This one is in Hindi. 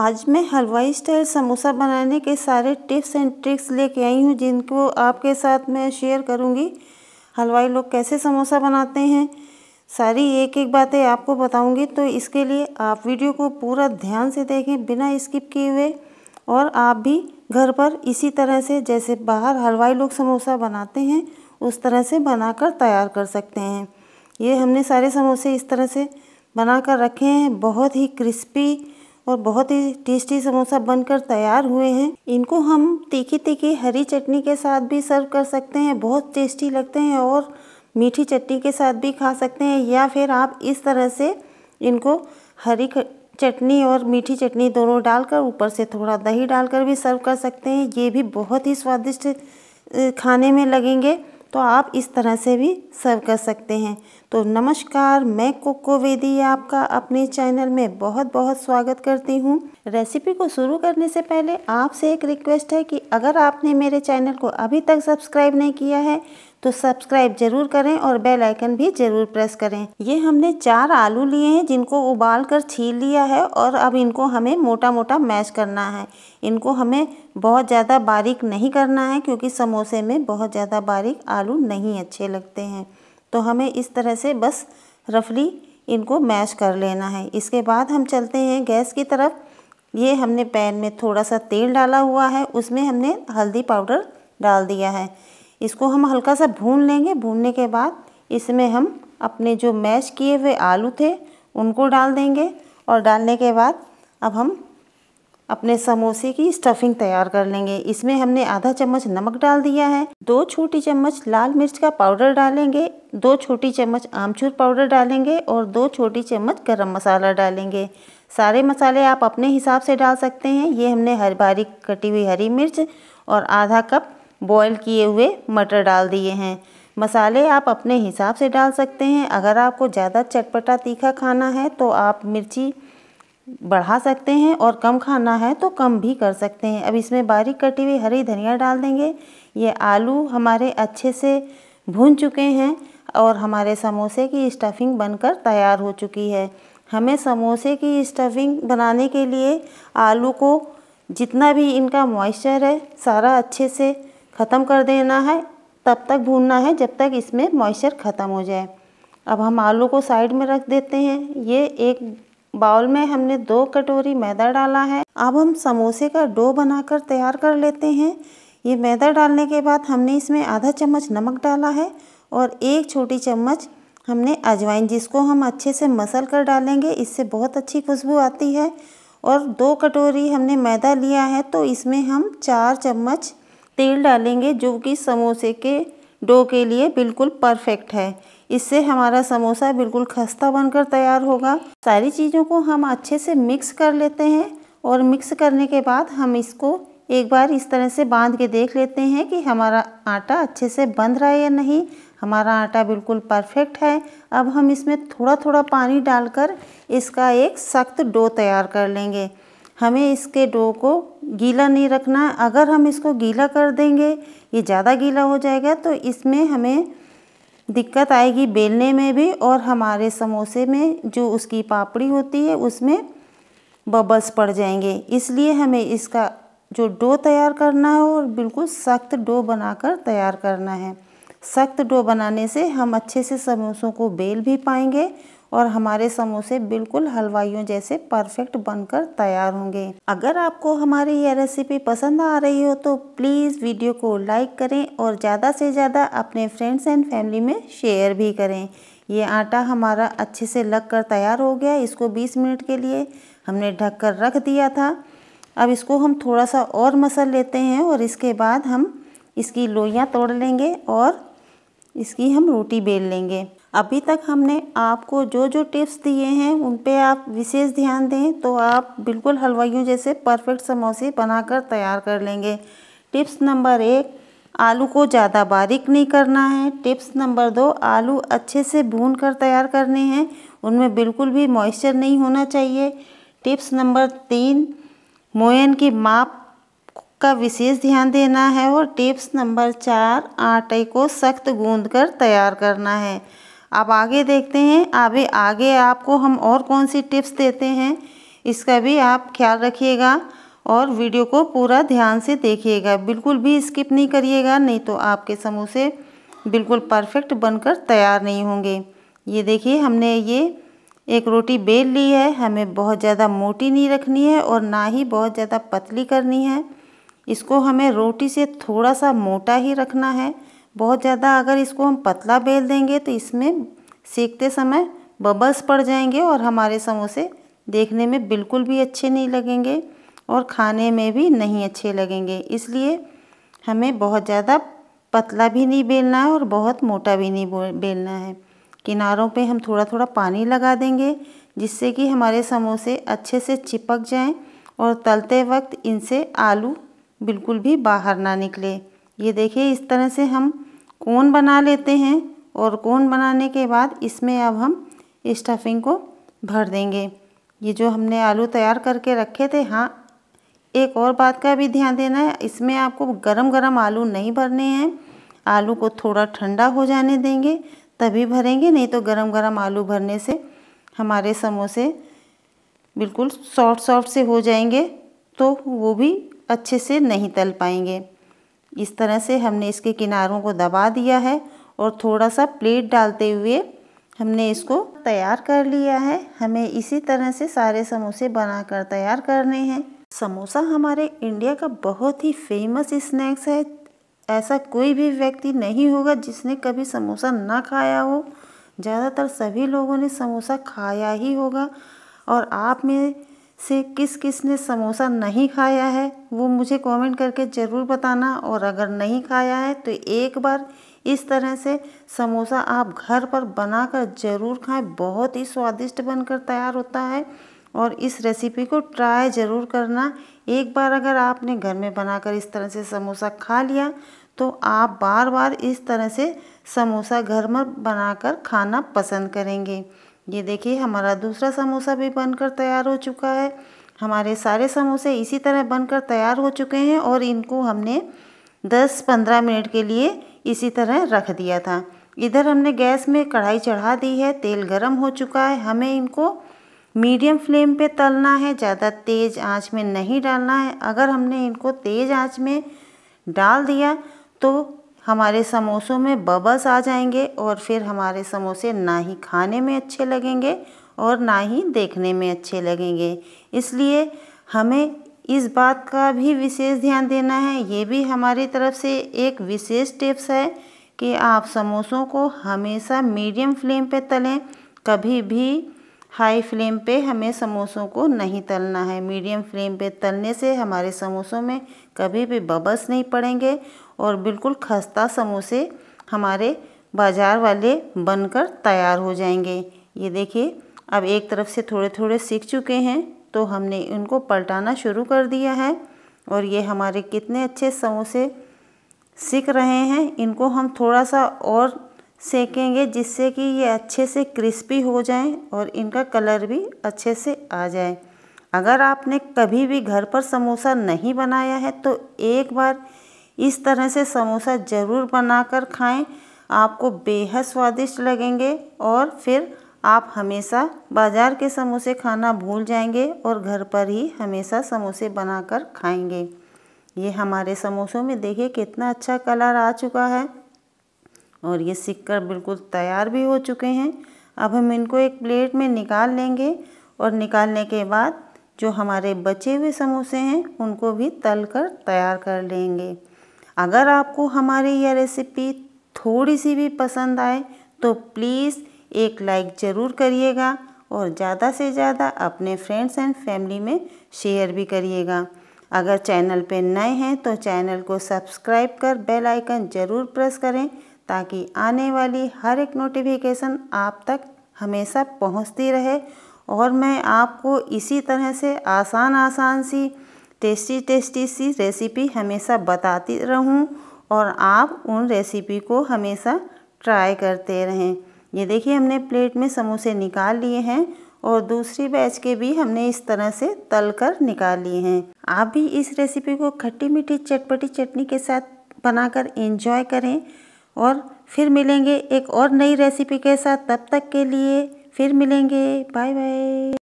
आज मैं हलवाई स्टाइल समोसा बनाने के सारे टिप्स एंड ट्रिक्स लेके आई हूँ जिनको आपके साथ मैं शेयर करूँगी हलवाई लोग कैसे समोसा बनाते हैं सारी एक एक बातें आपको बताऊँगी तो इसके लिए आप वीडियो को पूरा ध्यान से देखें बिना स्किप किए हुए और आप भी घर पर इसी तरह से जैसे बाहर हलवाई लोग समोसा बनाते हैं उस तरह से बनाकर तैयार कर सकते हैं ये हमने सारे समोसे इस तरह से बना कर रखे हैं बहुत ही क्रिस्पी और बहुत ही टेस्टी समोसा बनकर तैयार हुए हैं इनको हम तीखी तीखी हरी चटनी के साथ भी सर्व कर सकते हैं बहुत टेस्टी लगते हैं और मीठी चटनी के साथ भी खा सकते हैं या फिर आप इस तरह से इनको हरी चटनी और मीठी चटनी दोनों डालकर ऊपर से थोड़ा दही डालकर भी सर्व कर सकते हैं ये भी बहुत ही स्वादिष्ट खाने में लगेंगे तो आप इस तरह से भी सर्व कर सकते हैं तो नमस्कार मैं कोको वेदी आपका अपने चैनल में बहुत बहुत स्वागत करती हूँ रेसिपी को शुरू करने से पहले आपसे एक रिक्वेस्ट है कि अगर आपने मेरे चैनल को अभी तक सब्सक्राइब नहीं किया है तो सब्सक्राइब जरूर करें और बेल आइकन भी जरूर प्रेस करें ये हमने चार आलू लिए हैं जिनको उबाल कर छील लिया है और अब इनको हमें मोटा मोटा मैश करना है इनको हमें बहुत ज़्यादा बारीक नहीं करना है क्योंकि समोसे में बहुत ज़्यादा बारीक आलू नहीं अच्छे लगते हैं तो हमें इस तरह से बस रफली इनको मैश कर लेना है इसके बाद हम चलते हैं गैस की तरफ ये हमने पैन में थोड़ा सा तेल डाला हुआ है उसमें हमने हल्दी पाउडर डाल दिया है इसको हम हल्का सा भून लेंगे भूनने के बाद इसमें हम अपने जो मैश किए हुए आलू थे उनको डाल देंगे और डालने के बाद अब हम अपने समोसे की स्टफिंग तैयार कर लेंगे इसमें हमने आधा चम्मच नमक डाल दिया है दो छोटी चम्मच लाल मिर्च का पाउडर डालेंगे दो छोटी चम्मच आमचूर पाउडर डालेंगे और दो छोटी चम्मच गरम मसाला डालेंगे सारे मसाले आप अपने हिसाब से डाल सकते हैं ये हमने हर बारीक कटी हुई हरी मिर्च और आधा कप बॉयल किए हुए मटर डाल दिए हैं मसाले आप अपने हिसाब से डाल सकते हैं अगर आपको ज़्यादा चटपटा तीखा खाना है तो आप मिर्ची बढ़ा सकते हैं और कम खाना है तो कम भी कर सकते हैं अब इसमें बारीक कटी हुई हरी धनिया डाल देंगे ये आलू हमारे अच्छे से भून चुके हैं और हमारे समोसे की स्टफिंग बनकर तैयार हो चुकी है हमें समोसे की स्टफिंग बनाने के लिए आलू को जितना भी इनका मॉइस्चर है सारा अच्छे से ख़त्म कर देना है तब तक भूनना है जब तक इसमें मॉइस्चर ख़त्म हो जाए अब हम आलू को साइड में रख देते हैं ये एक बाउल में हमने दो कटोरी मैदा डाला है अब हम समोसे का डो बनाकर तैयार कर लेते हैं ये मैदा डालने के बाद हमने इसमें आधा चम्मच नमक डाला है और एक छोटी चम्मच हमने अजवाइन जिसको हम अच्छे से मसल कर डालेंगे इससे बहुत अच्छी खुशबू आती है और दो कटोरी हमने मैदा लिया है तो इसमें हम चार चम्मच तेल डालेंगे जो कि समोसे के डो के लिए बिल्कुल परफेक्ट है इससे हमारा समोसा बिल्कुल खस्ता बनकर तैयार होगा सारी चीज़ों को हम अच्छे से मिक्स कर लेते हैं और मिक्स करने के बाद हम इसको एक बार इस तरह से बांध के देख लेते हैं कि हमारा आटा अच्छे से बंध रहा है या नहीं हमारा आटा बिल्कुल परफेक्ट है अब हम इसमें थोड़ा थोड़ा पानी डालकर इसका एक सख्त डो तैयार कर लेंगे हमें इसके डो को गीला नहीं रखना है अगर हम इसको गीला कर देंगे ये ज़्यादा गीला हो जाएगा तो इसमें हमें दिक्कत आएगी बेलने में भी और हमारे समोसे में जो उसकी पापड़ी होती है उसमें बबल्स पड़ जाएंगे इसलिए हमें इसका जो डो तैयार करना है और बिल्कुल सख्त डो बनाकर तैयार करना है सख्त डो बनाने से हम अच्छे से समोसों को बेल भी पाएंगे और हमारे समोसे बिल्कुल हलवाइयों जैसे परफेक्ट बनकर तैयार होंगे अगर आपको हमारी यह रेसिपी पसंद आ रही हो तो प्लीज़ वीडियो को लाइक करें और ज़्यादा से ज़्यादा अपने फ्रेंड्स एंड फैमिली में शेयर भी करें ये आटा हमारा अच्छे से लग कर तैयार हो गया इसको 20 मिनट के लिए हमने ढक कर रख दिया था अब इसको हम थोड़ा सा और मसल लेते हैं और इसके बाद हम इसकी लोइयाँ तोड़ लेंगे और इसकी हम रोटी बेल लेंगे अभी तक हमने आपको जो जो टिप्स दिए हैं उन पे आप विशेष ध्यान दें तो आप बिल्कुल हलवाइयों जैसे परफेक्ट समोसे बनाकर तैयार कर लेंगे टिप्स नंबर एक आलू को ज़्यादा बारीक नहीं करना है टिप्स नंबर दो आलू अच्छे से भून कर तैयार करने हैं उनमें बिल्कुल भी मॉइस्चर नहीं होना चाहिए टिप्स नंबर तीन मोयन की माप का विशेष ध्यान देना है और टिप्स नंबर चार आटे को सख्त गूंद कर तैयार करना है आप आगे देखते हैं अभी आगे आपको हम और कौन सी टिप्स देते हैं इसका भी आप ख्याल रखिएगा और वीडियो को पूरा ध्यान से देखिएगा बिल्कुल भी स्किप नहीं करिएगा नहीं तो आपके समोसे बिल्कुल परफेक्ट बनकर तैयार नहीं होंगे ये देखिए हमने ये एक रोटी बेल ली है हमें बहुत ज़्यादा मोटी नहीं रखनी है और ना ही बहुत ज़्यादा पतली करनी है इसको हमें रोटी से थोड़ा सा मोटा ही रखना है बहुत ज़्यादा अगर इसको हम पतला बेल देंगे तो इसमें सेकते समय बबल्स पड़ जाएंगे और हमारे समोसे देखने में बिल्कुल भी अच्छे नहीं लगेंगे और खाने में भी नहीं अच्छे लगेंगे इसलिए हमें बहुत ज़्यादा पतला भी नहीं बेलना है और बहुत मोटा भी नहीं बेलना है किनारों पे हम थोड़ा थोड़ा पानी लगा देंगे जिससे कि हमारे समोसे अच्छे से चिपक जाएं और तलते वक्त इनसे आलू बिल्कुल भी बाहर ना निकले ये देखिए इस तरह से हम कोन बना लेते हैं और कोन बनाने के बाद इसमें अब हम स्टफिंग को भर देंगे ये जो हमने आलू तैयार करके रखे थे हाँ एक और बात का भी ध्यान देना है इसमें आपको गरम गरम आलू नहीं भरने हैं आलू को थोड़ा ठंडा हो जाने देंगे तभी भरेंगे नहीं तो गरम गरम आलू भरने से हमारे समोसे बिल्कुल सॉफ्ट सॉफ्ट से हो जाएंगे तो वो भी अच्छे से नहीं तल पाएंगे इस तरह से हमने इसके किनारों को दबा दिया है और थोड़ा सा प्लेट डालते हुए हमने इसको तैयार कर लिया है हमें इसी तरह से सारे समोसे बनाकर तैयार करने हैं समोसा हमारे इंडिया का बहुत ही फेमस स्नैक्स है ऐसा कोई भी व्यक्ति नहीं होगा जिसने कभी समोसा ना खाया हो ज़्यादातर सभी लोगों ने समोसा खाया ही होगा और आप में से किस किस ने समोसा नहीं खाया है वो मुझे कमेंट करके ज़रूर बताना और अगर नहीं खाया है तो एक बार इस तरह से समोसा आप घर पर बनाकर ज़रूर खाएं बहुत ही स्वादिष्ट बनकर तैयार होता है और इस रेसिपी को ट्राई ज़रूर करना एक बार अगर आपने घर में बनाकर इस तरह से समोसा खा लिया तो आप बार बार इस तरह से समोसा घर में बनाकर खाना पसंद करेंगे ये देखिए हमारा दूसरा समोसा भी बनकर तैयार हो चुका है हमारे सारे समोसे इसी तरह बनकर तैयार हो चुके हैं और इनको हमने 10-15 मिनट के लिए इसी तरह रख दिया था इधर हमने गैस में कढ़ाई चढ़ा दी है तेल गर्म हो चुका है हमें इनको मीडियम फ्लेम पे तलना है ज़्यादा तेज़ आंच में नहीं डालना है अगर हमने इनको तेज़ आंच में डाल दिया तो हमारे समोसों में बबल्स आ जाएंगे और फिर हमारे समोसे ना ही खाने में अच्छे लगेंगे और ना ही देखने में अच्छे लगेंगे इसलिए हमें इस बात का भी विशेष ध्यान देना है ये भी हमारी तरफ से एक विशेष टिप्स है कि आप समोसों को हमेशा मीडियम फ्लेम पे तलें कभी भी हाई फ्लेम पे हमें समोसों को नहीं तलना है मीडियम फ्लेम पे तलने से हमारे समोसों में कभी भी बबल्स नहीं पड़ेंगे और बिल्कुल खस्ता समोसे हमारे बाज़ार वाले बनकर तैयार हो जाएंगे ये देखिए अब एक तरफ से थोड़े थोड़े सीख चुके हैं तो हमने इनको पलटाना शुरू कर दिया है और ये हमारे कितने अच्छे समोसे सीख रहे हैं इनको हम थोड़ा सा और सेकेंगे जिससे कि ये अच्छे से क्रिस्पी हो जाएं और इनका कलर भी अच्छे से आ जाए अगर आपने कभी भी घर पर समोसा नहीं बनाया है तो एक बार इस तरह से समोसा ज़रूर बनाकर खाएं आपको बेहद स्वादिष्ट लगेंगे और फिर आप हमेशा बाज़ार के समोसे खाना भूल जाएंगे और घर पर ही हमेशा समोसे बनाकर खाएंगे ये हमारे समोसों में देखिए कितना अच्छा कलर आ चुका है और ये सिक्कर बिल्कुल तैयार भी हो चुके हैं अब हम इनको एक प्लेट में निकाल लेंगे और निकालने के बाद जो हमारे बचे हुए समोसे हैं उनको भी तल कर तैयार कर लेंगे अगर आपको हमारी यह रेसिपी थोड़ी सी भी पसंद आए तो प्लीज़ एक लाइक ज़रूर करिएगा और ज़्यादा से ज़्यादा अपने फ्रेंड्स एंड फैमिली में शेयर भी करिएगा अगर चैनल पर नए हैं तो चैनल को सब्सक्राइब कर बेल आइकन ज़रूर प्रेस करें ताकि आने वाली हर एक नोटिफिकेशन आप तक हमेशा पहुंचती रहे और मैं आपको इसी तरह से आसान आसान सी टेस्टी टेस्टी सी रेसिपी हमेशा बताती रहूं और आप उन रेसिपी को हमेशा ट्राई करते रहें ये देखिए हमने प्लेट में समोसे निकाल लिए हैं और दूसरी बैच के भी हमने इस तरह से तल कर निकाल लिए हैं आप भी इस रेसिपी को खट्टी मीठी चटपटी चटनी के साथ बनाकर एंजॉय करें और फिर मिलेंगे एक और नई रेसिपी के साथ तब तक के लिए फिर मिलेंगे बाय बाय